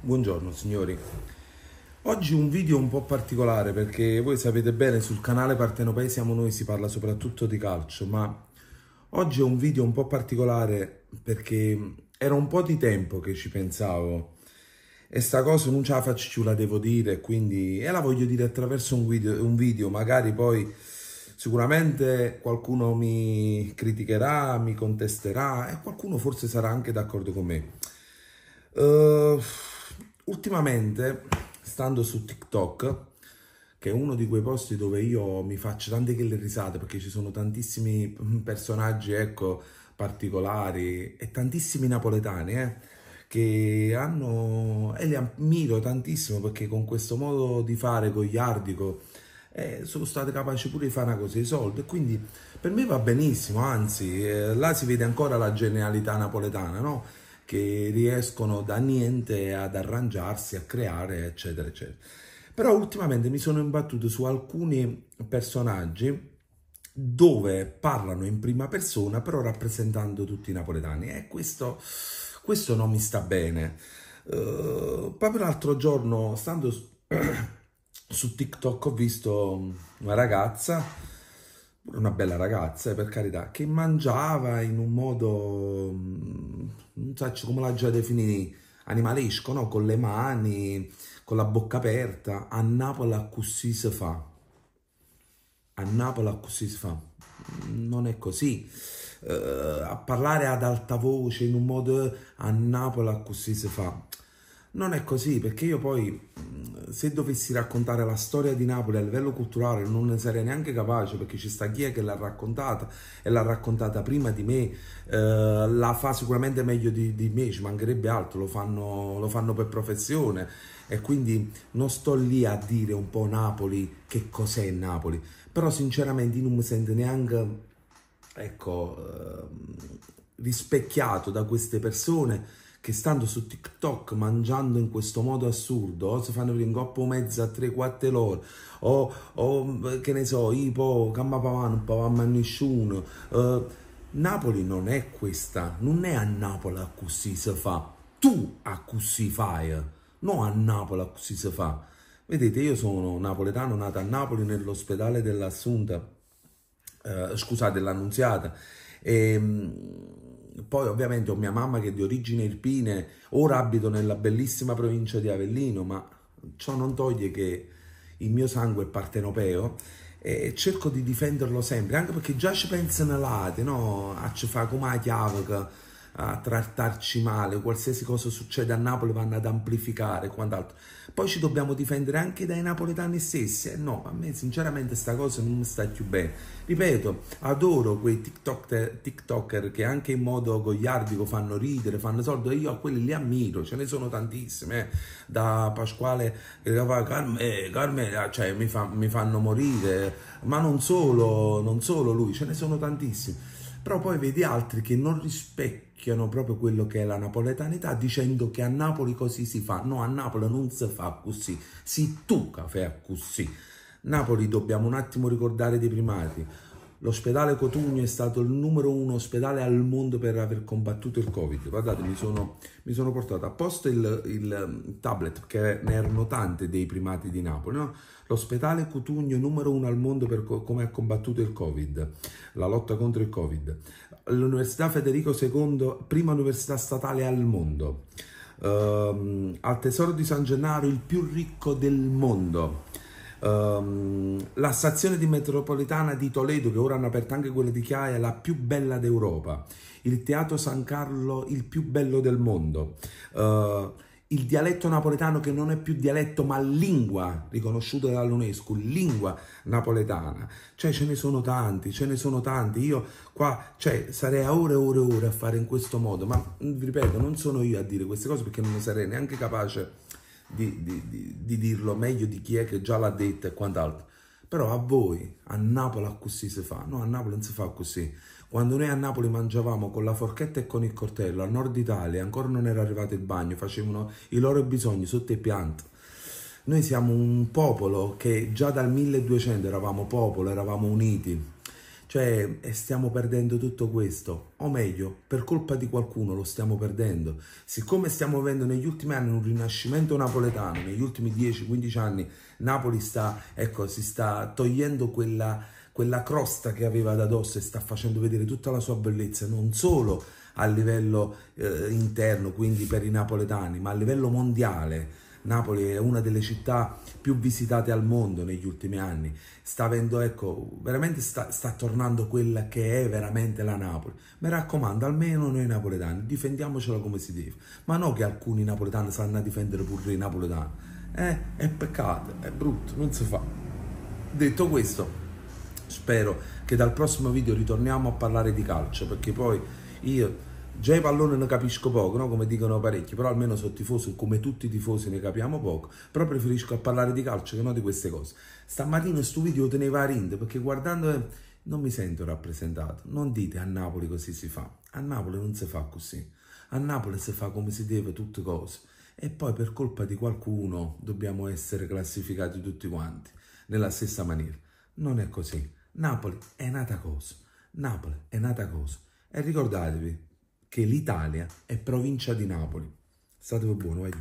Buongiorno signori, oggi un video un po' particolare perché voi sapete bene sul canale Partenopei siamo noi, si parla soprattutto di calcio, ma oggi è un video un po' particolare perché era un po' di tempo che ci pensavo e sta cosa non ce la faccio, ce la devo dire, quindi e la voglio dire attraverso un video, un video magari poi sicuramente qualcuno mi criticherà, mi contesterà e qualcuno forse sarà anche d'accordo con me. Uh, Ultimamente, stando su TikTok, che è uno di quei posti dove io mi faccio tante che le risate perché ci sono tantissimi personaggi, ecco, particolari e tantissimi napoletani, eh, che hanno e li ammiro tantissimo perché con questo modo di fare gogliardico eh, sono state capaci pure di fare una cosa di soldi e quindi per me va benissimo, anzi, eh, là si vede ancora la genialità napoletana, no? che riescono da niente ad arrangiarsi, a creare, eccetera, eccetera. Però ultimamente mi sono imbattuto su alcuni personaggi dove parlano in prima persona, però rappresentando tutti i napoletani. E questo, questo non mi sta bene. Uh, eh, proprio l'altro giorno, stando su, su TikTok, ho visto una ragazza, una bella ragazza, eh, per carità, che mangiava in un modo mm, non so come la già definì, animalesco, no? Con le mani, con la bocca aperta. A Napoli così si fa. A Napoli così si fa. Non è così. Uh, a parlare ad alta voce in un modo a Napoli così si fa. Non è così perché io poi se dovessi raccontare la storia di Napoli a livello culturale non ne sarei neanche capace perché ci sta chi è che l'ha raccontata e l'ha raccontata prima di me, eh, la fa sicuramente meglio di, di, me, ci mancherebbe altro, lo fanno, lo fanno per professione e quindi non sto lì a dire un po' Napoli, che cos'è Napoli, però sinceramente non mi sento neanche ecco, eh, rispecchiato da queste persone che stando su TikTok mangiando in questo modo assurdo, o si fanno venire in coppa mezza a 3-4 l'ora, o, o, che ne so, Ipo, Cammapavan, non pavamma a nessuno. Uh, Napoli non è questa, non è a Napoli a così si fa, tu a così fai, non a Napoli a così si fa. Vedete, io sono napoletano, nato a Napoli nell'ospedale dell'Assunta, eh, scusate, dell'Annunziata, e ehm, poi ovviamente ho mia mamma che è di origine irpine, ora abito nella bellissima provincia di Avellino, ma ciò non toglie che il mio sangue è partenopeo e cerco di difenderlo sempre, anche perché già ci pensano l'ate, no? A ah, ci fa come la chiave a trattarci male, qualsiasi cosa succede a Napoli vanno ad amplificare quant'altro. Poi ci dobbiamo difendere anche dai napoletani stessi. Eh, no, a me sinceramente sta cosa non mi sta più bene. Ripeto, adoro quei TikTok, TikToker che anche in modo gogliardico fanno ridere, fanno soldi. Io a quelli li ammiro, ce ne sono tantissime. Eh. Da Pasquale che fa Carme ah, cioè, mi, fa, mi fanno morire. Ma non solo, non solo lui, ce ne sono tantissimi però poi vedi altri che non rispecchiano proprio quello che è la napoletanità dicendo che a Napoli così si fa, no a Napoli non si fa così, si tu caffè così. Napoli dobbiamo un attimo ricordare dei primati, L'ospedale Cotugno è stato il numero uno ospedale al mondo per aver combattuto il Covid. Guardate, mi sono, mi sono portato apposta il, il, um, tablet, perché ne erano tante dei primati di Napoli. No? L'ospedale Cotugno numero uno al mondo per co come ha combattuto il Covid, la lotta contro il Covid. L'Università Federico II, prima università statale al mondo. Uh, al tesoro di San Gennaro, il più ricco del mondo Um, la stazione di metropolitana di Toledo, che ora hanno aperto anche quella di Chiaia, è la più bella d'Europa. Il Teatro San Carlo, il più bello del mondo. Uh, il dialetto napoletano che non è più dialetto ma lingua riconosciuta dall'UNESCO, lingua napoletana. Cioè ce ne sono tanti, ce ne sono tanti. Io qua cioè, sarei a ore e ore e ore a fare in questo modo, ma vi ripeto, non sono io a dire queste cose perché non sarei neanche capace di, di, di, di dirlo meglio di chi è che già l'ha detto e quant'altro. Però a voi, a Napoli così si fa, no a Napoli non si fa così. Quando noi a Napoli mangiavamo con la forchetta e con il cortello, a nord Italia ancora non era arrivato il bagno, facevano i loro bisogni sotto i pianti. Noi siamo un popolo che già dal 1200 eravamo popolo, eravamo uniti cioè, stiamo perdendo tutto questo, o meglio, per colpa di qualcuno lo stiamo perdendo. Siccome stiamo avendo negli ultimi anni un rinascimento napoletano, negli ultimi 10-15 anni Napoli sta, ecco, si sta togliendo quella, quella crosta che aveva da dosso e sta facendo vedere tutta la sua bellezza, non solo a livello eh, interno, quindi per i napoletani, ma a livello mondiale Napoli è una delle città più visitate al mondo negli ultimi anni, sta avendo, ecco, veramente sta, sta tornando quella che è veramente la Napoli. Mi raccomando, almeno noi napoletani, difendiamocela come si deve, ma non che alcuni napoletani sanno difendere pure i napoletani. Eh, è peccato, è brutto, non si fa. Detto questo, spero che dal prossimo video ritorniamo a parlare di calcio, perché poi io Già i palloni ne capisco poco, no? come dicono parecchi, però almeno sono tifoso come tutti i tifosi ne capiamo poco, però preferisco a parlare di calcio che non di queste cose. Stamattina questo video teneva a rinde perché guardando eh, non mi sento rappresentato. Non dite a Napoli così si fa, a Napoli non si fa così, a Napoli si fa come si deve tutte cose e poi per colpa di qualcuno dobbiamo essere classificati tutti quanti nella stessa maniera. Non è così. Napoli è nata cosa. Napoli è nata cosa. E ricordatevi, che l'Italia è provincia di Napoli. State buono, vai.